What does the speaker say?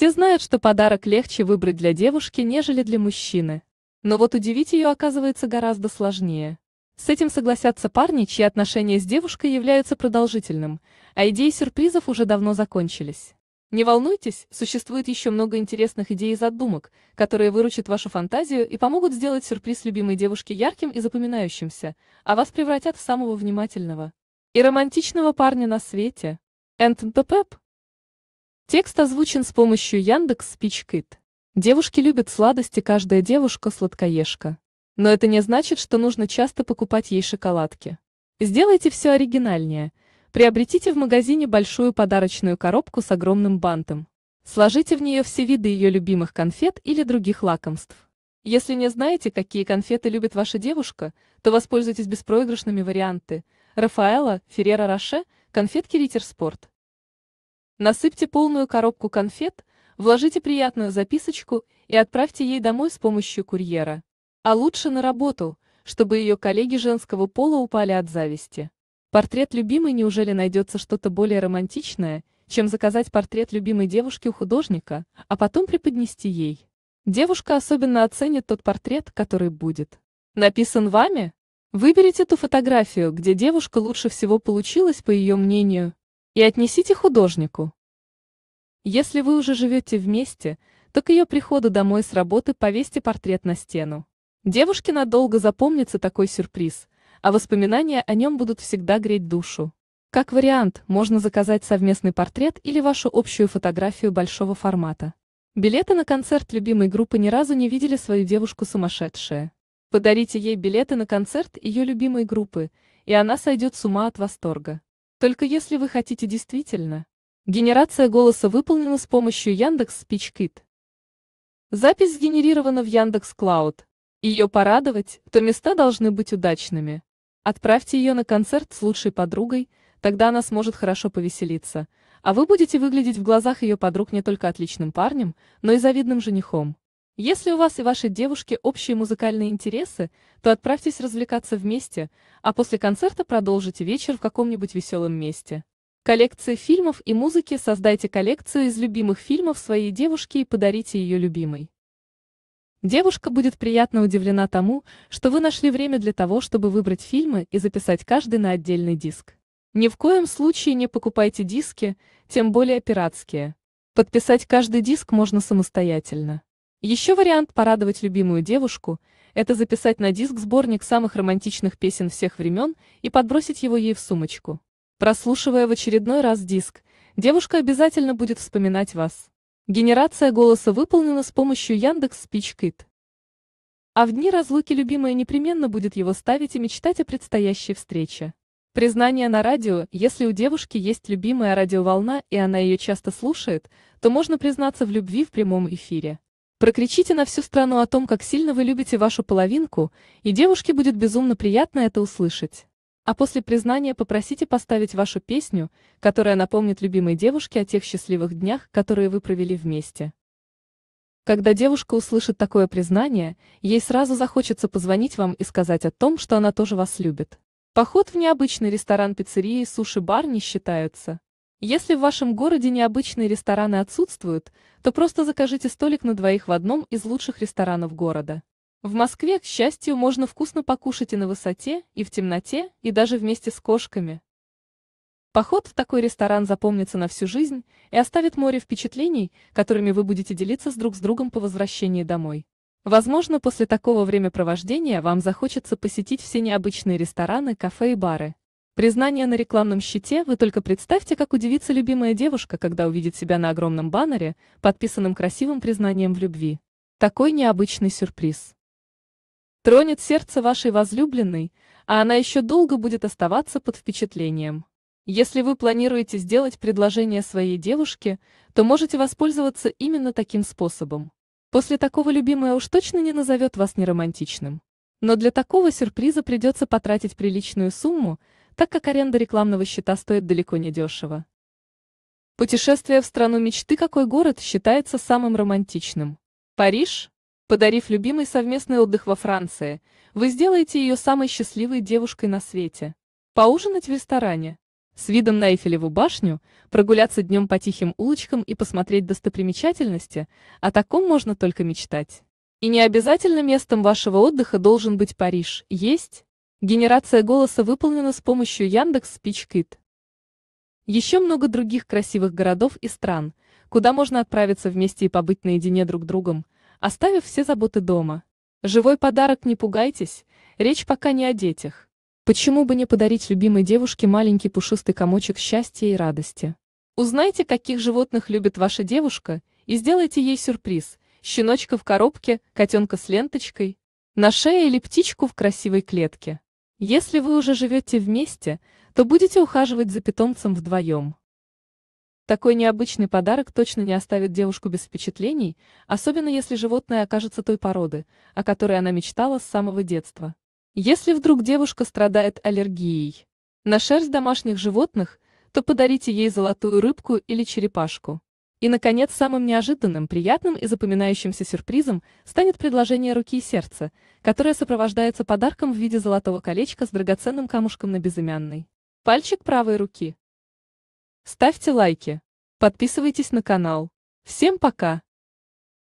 Все знают, что подарок легче выбрать для девушки, нежели для мужчины. Но вот удивить ее оказывается гораздо сложнее. С этим согласятся парни, чьи отношения с девушкой являются продолжительным, а идеи сюрпризов уже давно закончились. Не волнуйтесь, существует еще много интересных идей и задумок, которые выручат вашу фантазию и помогут сделать сюрприз любимой девушке ярким и запоминающимся, а вас превратят в самого внимательного и романтичного парня на свете. And the Pep Текст озвучен с помощью Яндекс Спичкит. Девушки любят сладости, каждая девушка сладкоежка. Но это не значит, что нужно часто покупать ей шоколадки. Сделайте все оригинальнее. Приобретите в магазине большую подарочную коробку с огромным бантом. Сложите в нее все виды ее любимых конфет или других лакомств. Если не знаете, какие конфеты любит ваша девушка, то воспользуйтесь беспроигрышными варианты. Рафаэла, Феррера Роше, конфетки Риттер Спорт. Насыпьте полную коробку конфет, вложите приятную записочку и отправьте ей домой с помощью курьера. А лучше на работу, чтобы ее коллеги женского пола упали от зависти. Портрет любимой неужели найдется что-то более романтичное, чем заказать портрет любимой девушки у художника, а потом преподнести ей. Девушка особенно оценит тот портрет, который будет. Написан вами? Выберите ту фотографию, где девушка лучше всего получилась, по ее мнению, и отнесите художнику. Если вы уже живете вместе, то к ее приходу домой с работы повесьте портрет на стену. Девушке надолго запомнится такой сюрприз, а воспоминания о нем будут всегда греть душу. Как вариант, можно заказать совместный портрет или вашу общую фотографию большого формата. Билеты на концерт любимой группы ни разу не видели свою девушку сумасшедшая. Подарите ей билеты на концерт ее любимой группы, и она сойдет с ума от восторга. Только если вы хотите действительно. Генерация голоса выполнена с помощью Яндекс Спичкит. Запись сгенерирована в Яндекс Клауд. Ее порадовать, то места должны быть удачными. Отправьте ее на концерт с лучшей подругой, тогда она сможет хорошо повеселиться. А вы будете выглядеть в глазах ее подруг не только отличным парнем, но и завидным женихом. Если у вас и вашей девушки общие музыкальные интересы, то отправьтесь развлекаться вместе, а после концерта продолжите вечер в каком-нибудь веселом месте. Коллекции фильмов и музыки создайте коллекцию из любимых фильмов своей девушки и подарите ее любимой. Девушка будет приятно удивлена тому, что вы нашли время для того, чтобы выбрать фильмы и записать каждый на отдельный диск. Ни в коем случае не покупайте диски, тем более пиратские. Подписать каждый диск можно самостоятельно. Еще вариант порадовать любимую девушку – это записать на диск сборник самых романтичных песен всех времен и подбросить его ей в сумочку. Прослушивая в очередной раз диск, девушка обязательно будет вспоминать вас. Генерация голоса выполнена с помощью Яндекс Спичкит. А в дни разлуки любимая непременно будет его ставить и мечтать о предстоящей встрече. Признание на радио, если у девушки есть любимая радиоволна и она ее часто слушает, то можно признаться в любви в прямом эфире. Прокричите на всю страну о том, как сильно вы любите вашу половинку, и девушке будет безумно приятно это услышать. А после признания попросите поставить вашу песню, которая напомнит любимой девушке о тех счастливых днях, которые вы провели вместе. Когда девушка услышит такое признание, ей сразу захочется позвонить вам и сказать о том, что она тоже вас любит. Поход в необычный ресторан пиццерии и суши-бар не считаются. Если в вашем городе необычные рестораны отсутствуют, то просто закажите столик на двоих в одном из лучших ресторанов города. В Москве, к счастью, можно вкусно покушать и на высоте, и в темноте, и даже вместе с кошками. Поход в такой ресторан запомнится на всю жизнь и оставит море впечатлений, которыми вы будете делиться с друг с другом по возвращении домой. Возможно, после такого времяпровождения вам захочется посетить все необычные рестораны, кафе и бары. Признание на рекламном щите вы только представьте, как удивится любимая девушка, когда увидит себя на огромном баннере, подписанном красивым признанием в любви. Такой необычный сюрприз. Тронет сердце вашей возлюбленной, а она еще долго будет оставаться под впечатлением. Если вы планируете сделать предложение своей девушке, то можете воспользоваться именно таким способом. После такого любимая уж точно не назовет вас неромантичным. Но для такого сюрприза придется потратить приличную сумму – так как аренда рекламного счета стоит далеко не дешево. Путешествие в страну мечты какой город считается самым романтичным? Париж? Подарив любимый совместный отдых во Франции, вы сделаете ее самой счастливой девушкой на свете. Поужинать в ресторане? С видом на Эйфелеву башню, прогуляться днем по тихим улочкам и посмотреть достопримечательности, о таком можно только мечтать. И не обязательно местом вашего отдыха должен быть Париж, есть? Генерация голоса выполнена с помощью Яндекс Спичкит. Еще много других красивых городов и стран, куда можно отправиться вместе и побыть наедине друг другом, оставив все заботы дома. Живой подарок, не пугайтесь, речь пока не о детях. Почему бы не подарить любимой девушке маленький пушистый комочек счастья и радости? Узнайте, каких животных любит ваша девушка, и сделайте ей сюрприз. Щеночка в коробке, котенка с ленточкой, на шее или птичку в красивой клетке. Если вы уже живете вместе, то будете ухаживать за питомцем вдвоем. Такой необычный подарок точно не оставит девушку без впечатлений, особенно если животное окажется той породы, о которой она мечтала с самого детства. Если вдруг девушка страдает аллергией на шерсть домашних животных, то подарите ей золотую рыбку или черепашку. И, наконец, самым неожиданным, приятным и запоминающимся сюрпризом станет предложение руки и сердца, которое сопровождается подарком в виде золотого колечка с драгоценным камушком на безымянной. Пальчик правой руки. Ставьте лайки. Подписывайтесь на канал. Всем пока!